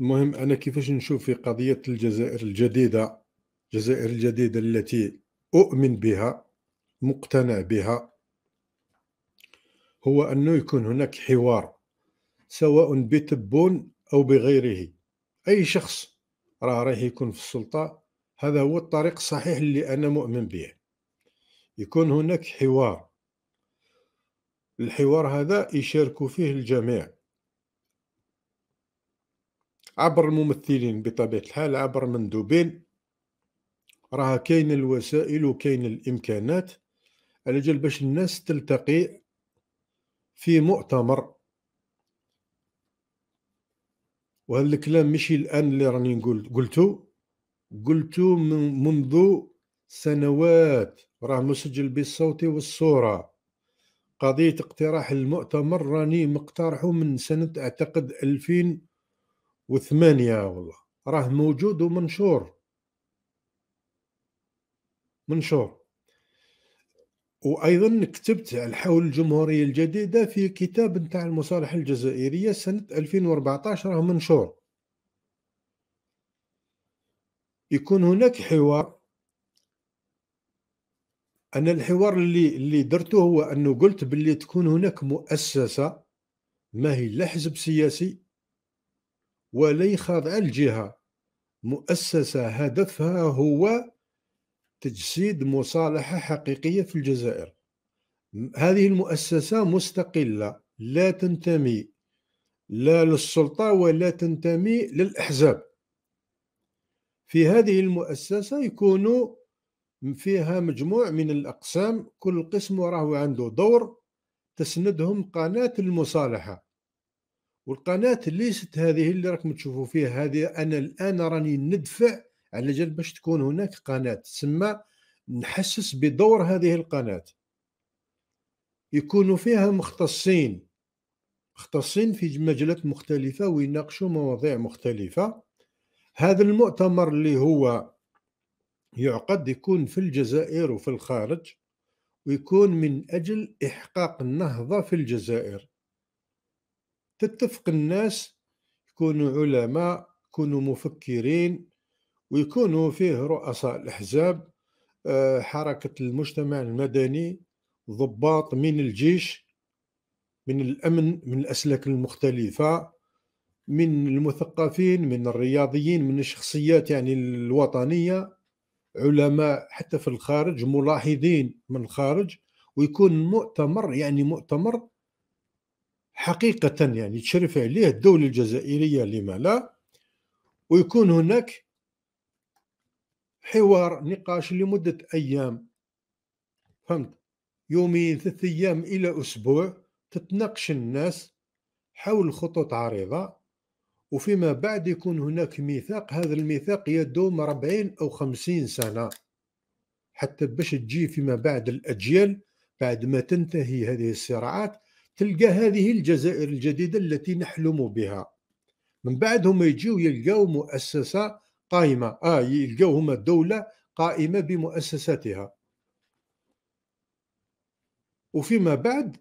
المهم انا كيفاش نشوف في قضيه الجزائر الجديده الجزائر الجديده التي اؤمن بها مقتنع بها هو انه يكون هناك حوار سواء بتبون او بغيره اي شخص راه رايح يكون في السلطه هذا هو الطريق الصحيح اللي انا مؤمن به يكون هناك حوار الحوار هذا يشارك فيه الجميع عبر الممثلين بطبيعه الحال عبر مندوبين راه كاين الوسائل وكاين الامكانات على جال باش الناس تلتقي في مؤتمر وهذا الكلام ماشي الان اللي راني نقول قلتو قلتو من منذ سنوات راه مسجل بالصوت والصوره قضيه اقتراح المؤتمر راني مقترحه من سنه اعتقد 2000 وثمانية والله راه موجود ومنشور منشور وايضا كتبت حول الجمهوريه الجديده في كتاب نتاع المصالحه الجزائريه سنه 2014 راه منشور يكون هناك حوار انا الحوار اللي اللي درته هو انه قلت باللي تكون هناك مؤسسه ما هي لا حزب سياسي ولا يخاضع الجهة مؤسسة هدفها هو تجسيد مصالحة حقيقية في الجزائر هذه المؤسسة مستقلة لا تنتمي لا للسلطة ولا تنتمي للأحزاب في هذه المؤسسة يكون فيها مجموع من الأقسام كل قسم وراه عنده دور تسندهم قناة المصالحة والقناه ليست هذه اللي راكم تشوفوا فيها هذه انا الان راني ندفع على جال باش تكون هناك قناه تسمى نحسس بدور هذه القناه يكونوا فيها مختصين مختصين في مجالات مختلفه ويناقشوا مواضيع مختلفه هذا المؤتمر اللي هو يعقد يكون في الجزائر وفي الخارج ويكون من اجل احقاق النهضه في الجزائر تتفق الناس يكونوا علماء يكونوا مفكرين ويكونوا فيه رؤساء الأحزاب آه، حركة المجتمع المدني ضباط من الجيش من الأمن من الأسلاك المختلفة من المثقفين من الرياضيين من الشخصيات يعني الوطنية علماء حتى في الخارج ملاحظين من الخارج ويكون مؤتمر يعني مؤتمر حقيقة يعني تشرف عليه الدولة الجزائرية لما لا ويكون هناك حوار نقاش لمدة أيام فهمت يومين ثلاثة أيام إلى أسبوع تتناقش الناس حول خطوط عريضة وفيما بعد يكون هناك ميثاق هذا الميثاق يدوم ربعين أو خمسين سنة حتى باش تجي فيما بعد الأجيال بعد ما تنتهي هذه الصراعات تلقى هذه الجزائر الجديدة التي نحلم بها من بعد هم يجيو يلقاو مؤسسة قائمة آه يلقاو هما دولة قائمة بمؤسساتها وفيما بعد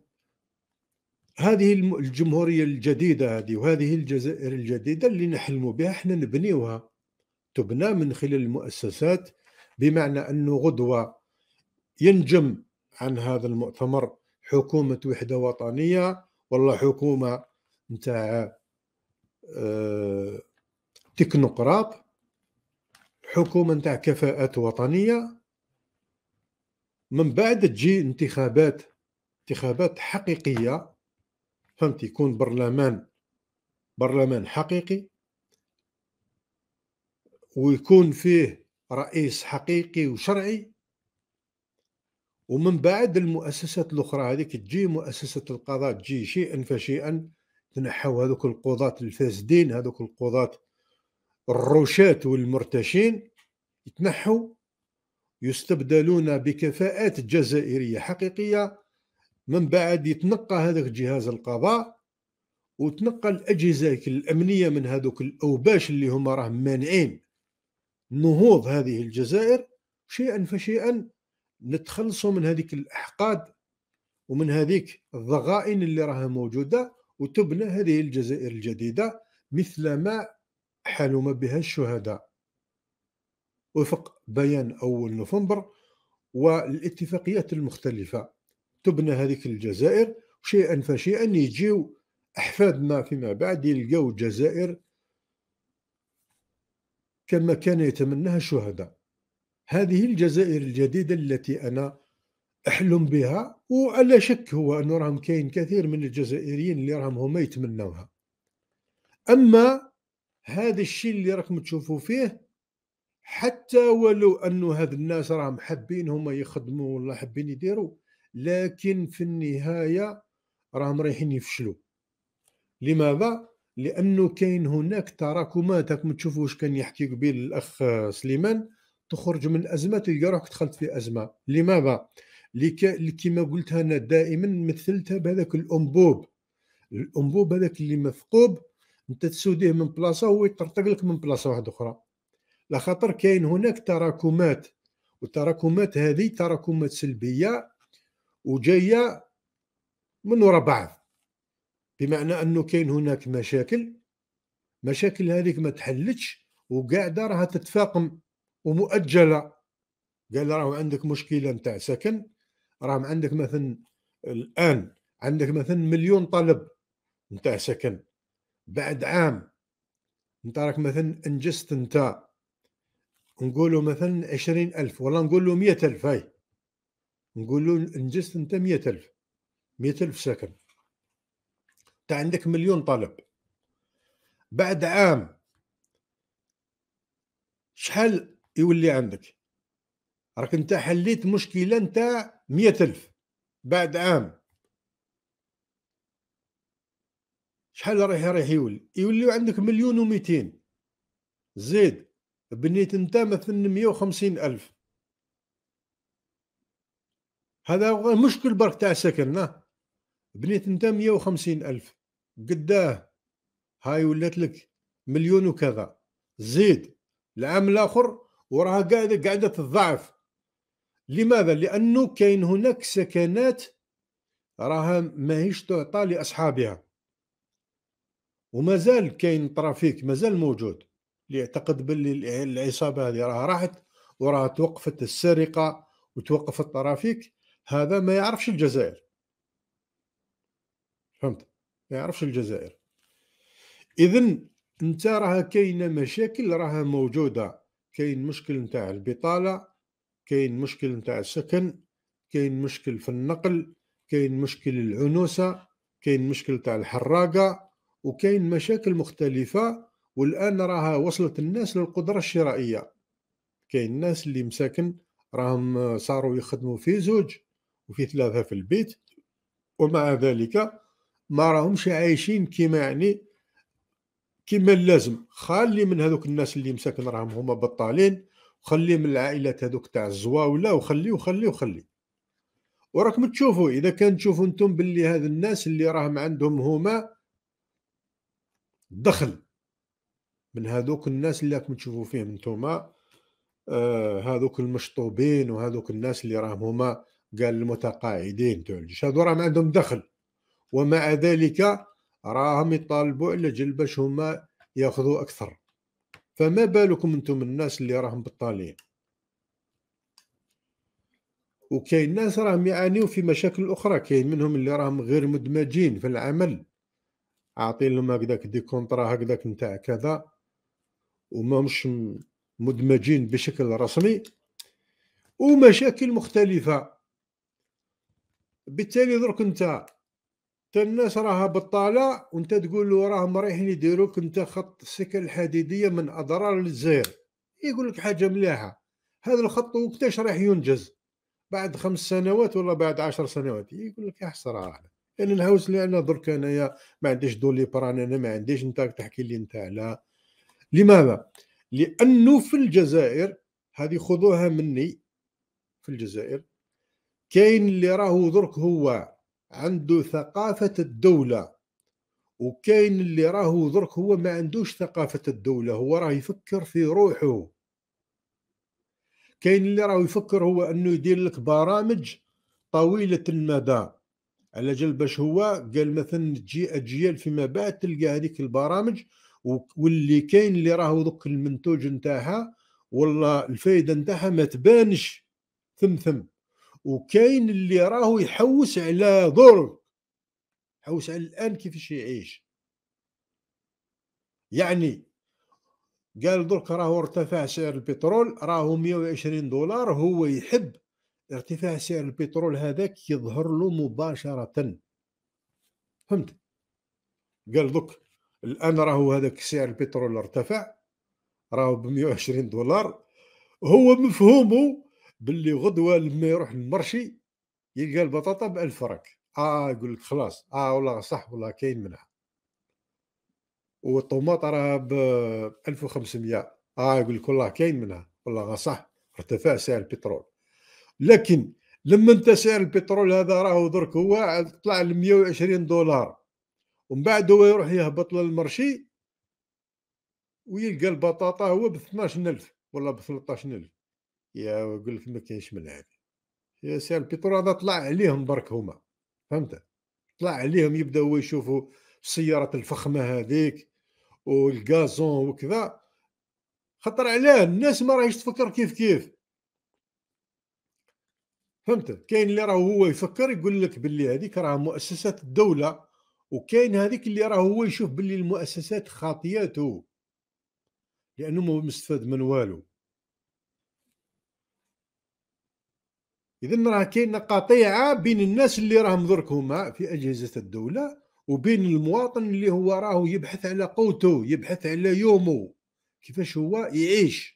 هذه الجمهورية الجديدة هذه وهذه الجزائر الجديدة اللي نحلم بها احنا نبنيوها تبنى من خلال المؤسسات بمعنى أنه غدوة ينجم عن هذا المؤتمر حكومه وحده وطنيه ولا حكومه نتاع أه تكنوقراط حكومه نتاع كفاءات وطنيه من بعد تجي انتخابات انتخابات حقيقيه فهمت يكون برلمان برلمان حقيقي ويكون فيه رئيس حقيقي وشرعي ومن بعد المؤسسات الاخرى هذيك تجي مؤسسه القضاء تجي شيئا فشيئا تنحوا هذوك القضاة الفاسدين هذوك القضاة الرشاة والمرتشين يتنحوا يستبدلون بكفاءات جزائرية حقيقية من بعد يتنقى هذاك جهاز القضاء وتنقى الأجهزة الأمنية من هذوك الأوباش اللي هما راهم مانعين نهوض هذه الجزائر شيئا فشيئا نتخلصوا من هذيك الاحقاد ومن هذيك الضغائن اللي راها موجوده وتبنى هذه الجزائر الجديده مثل ما حلم بها الشهداء وفق بيان اول نوفمبر والاتفاقيات المختلفه تبنى هذيك الجزائر شيئا فشيئا يجيو احفادنا فيما بعد يلقوا جزائر كما كان يتمناها الشهداء هذه الجزائر الجديدة التي أنا أحلم بها وعلى شك هو أنه راهم كاين كثير من الجزائريين اللي راهم هما يتمنوها أما هذا الشيء اللي راكم تشوفوا فيه حتى ولو أنه هاد الناس راهم حابين هما يخدموا ولا حابين يديروا لكن في النهاية راهم رايحين يفشلوا لماذا؟ لأنه كاين هناك تراكمات راكم تشوفوا واش كان يحكي قبيل الأخ سليمان تخرج من ازمه تلقى روحك دخلت في ازمه لماذا اللي كيما قلت انا دائما مثلتها بهذاك الانبوب الانبوب هذاك اللي مثقوب انت تسوديه من بلاصه هو يطرطق لك من بلاصه واحده اخرى لخاطر كاين هناك تراكمات والتراكمات هذه تراكمات سلبيه وجايه من وراء بعض بمعنى انه كاين هناك مشاكل مشاكل هذيك ما تحلتش وقاعده راها تتفاقم ومؤجله قال راه عندك مشكله نتاع سكن راه عندك مثلا الان عندك مثلا مليون طلب نتاع سكن بعد عام انت راك مثلا انجزت انت نقولوا مثلا عشرين ألف ولا نقولوا مية ألف هاي نقولوا انجزت انت مية ألف مية ألف سكن انت عندك مليون طلب بعد عام شحال يولي عندك راك انت حليت مشكله نتاع مية ألف بعد عام شحال راه راه يولي يوليو عندك مليون وميتين زيد بنيت انت مثلا مية وخمسين ألف هذا مشكل برك تاع سكن بنيت انت مية وخمسين ألف قداه هاي ولات لك مليون وكذا زيد العام الاخر وراها قاعده قاعده تضعف لماذا لانه كاين هناك سكنات راها ماهيش تعطى لاصحابها ومازال كاين ترافيك مازال موجود اللي يعتقد باللي العصابه هذه راها راحت وراها توقفت السرقه وتوقف الترافيك هذا ما يعرفش الجزائر فهمت ما يعرفش الجزائر اذا انت راها كاينه مشاكل راها موجوده كاين مشكل نتاع البطاله كاين مشكل نتاع السكن كاين مشكل في النقل كاين مشكل العنوسه كاين مشكل تاع الحراقه وكاين مشاكل مختلفه والان راها وصلت الناس للقدره الشرائيه كاين الناس اللي مساكن راهم صاروا يخدموا في زوج وفي ثلاثه في البيت ومع ذلك ما راهمش عايشين كيما يعني كما لازم خلي من هذوك الناس اللي مساكن راهم هما بطالين وخلي من العائلات هذوك تاع الزواوله وخلي وخلي وخلي وراكم تشوفوا اذا كان تشوفوا انتم باللي هذا الناس اللي راهم عندهم هما دخل من هذوك الناس اللي راكم تشوفوا فيهم انتم آه هذوك المشطوبين وهذوك الناس اللي راهم هما قال المتقاعدين تاع الجيش هذو راهم عندهم دخل ومع ذلك راهم يطالبوا على جل باش هما ياخذوا اكثر فما بالكم انتم الناس اللي راهم بطالين وكاين ناس راهم يعانيو في مشاكل اخرى كاين منهم اللي راهم غير مدمجين في العمل عاطين لهم هكذاك دي كونطرا هكذاك نتاع كذا وما مش مدمجين بشكل رسمي ومشاكل مختلفه بالتالي درك انت حتى الناس راها بطاله وانت تقول له راهم رايحين يديروك انت خط السكه الحديديه من اضرار للزير يقول لك حاجه مليحه هذا الخط وقتاش راح ينجز بعد خمس سنوات ولا بعد عشر سنوات يقول لك يا حسره انا اللي انا درك انايا ما عنديش دولي بران انا ما عنديش انت تحكي لي انت على لماذا؟ لانه في الجزائر هذه خذوها مني في الجزائر كاين اللي راهو درك هو عنده ثقافة الدولة وكاين اللي راهو درك هو ما عندوش ثقافة الدولة هو راه يفكر في روحه كاين اللي راهو يفكر هو انه يدير لك برامج طويلة المدى على جال باش هو قال مثلا تجي اجيال فيما بعد تلقى هذيك البرامج واللي كاين اللي راهو دوك المنتوج نتاعها ولا الفائده نتاعها ما تبانش ثم ثم وكاين اللي راهو يحوس على ظروف يحوس على الان كيفاش يعيش يعني قال درك راهو ارتفع سعر البترول راهو 120 دولار هو يحب ارتفاع سعر البترول هذاك يظهر له مباشرة فهمت قال دوك الآن راهو هذاك سعر البترول ارتفع راهو ب 120 دولار هو مفهومه باللي غدوه لما يروح للمرشي يلقى البطاطا ب 1000 فرنك اه يقول لك خلاص اه والله صح والله كاين منها والطوماط راه ب 1500 اه يقول لك والله كاين منها والله صح ارتفع سعر البترول لكن لما انت سعر البترول هذا راه درك هو طلع ل 120 دولار ومن بعد هو يروح يهبط للمرشي ويلقى البطاطا هو ب 12000 ولا ب 13000 يا يقول لك ما كاينش من هذه يا سي البيترول هذا طلع عليهم برك هما فهمت طلع عليهم يبداو يشوفوا السيارات الفخمه هذيك والغازون وكذا خطر علاه الناس ما راهيش تفكر كيف كيف فهمت كاين اللي راه هو يفكر يقول لك باللي هذيك راه مؤسسات الدوله وكاين هذيك اللي راه هو يشوف باللي المؤسسات خاطياته لانه ما مستفاد من والو اذا راه كاينه قطيعه بين الناس اللي راهم درك هما في اجهزه الدوله وبين المواطن اللي هو راهو يبحث على قوته يبحث على يومه كيفاش هو يعيش